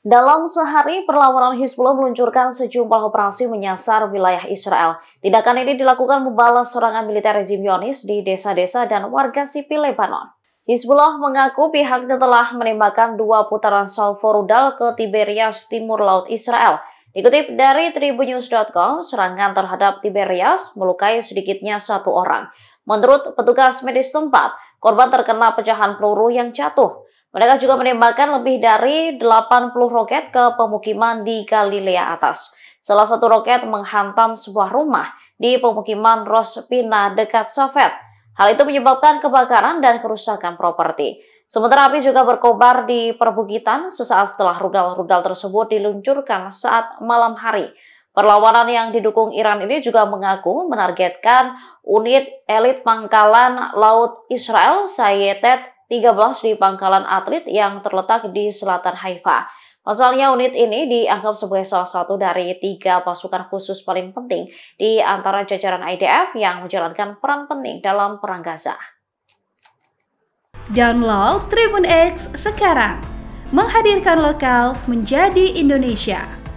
Dalam sehari, perlawanan Hizbullah meluncurkan sejumlah operasi menyasar wilayah Israel. Tindakan ini dilakukan membalas serangan militer rezim Yonis di desa-desa dan warga sipil Lebanon. Hizbullah mengaku pihaknya telah menembakkan dua putaran salvo rudal ke Tiberias timur laut Israel. Dikutip dari tribunews.com, serangan terhadap Tiberias melukai sedikitnya satu orang. Menurut petugas medis tempat, korban terkena pecahan peluru yang jatuh. Mereka juga menembakkan lebih dari 80 roket ke pemukiman di Galilea atas. Salah satu roket menghantam sebuah rumah di pemukiman Rospina dekat Sofet. Hal itu menyebabkan kebakaran dan kerusakan properti. Sementara api juga berkobar di perbukitan sesaat setelah rudal-rudal tersebut diluncurkan saat malam hari. Perlawanan yang didukung Iran ini juga mengaku menargetkan unit elit pangkalan laut Israel Sayetet 13 di pangkalan atlet yang terletak di selatan Haifa. Pasalnya unit ini dianggap sebagai salah satu dari tiga pasukan khusus paling penting di antara jajaran IDF yang menjalankan peran penting dalam Perang Gaza. Download Tribun X sekarang, menghadirkan lokal menjadi Indonesia.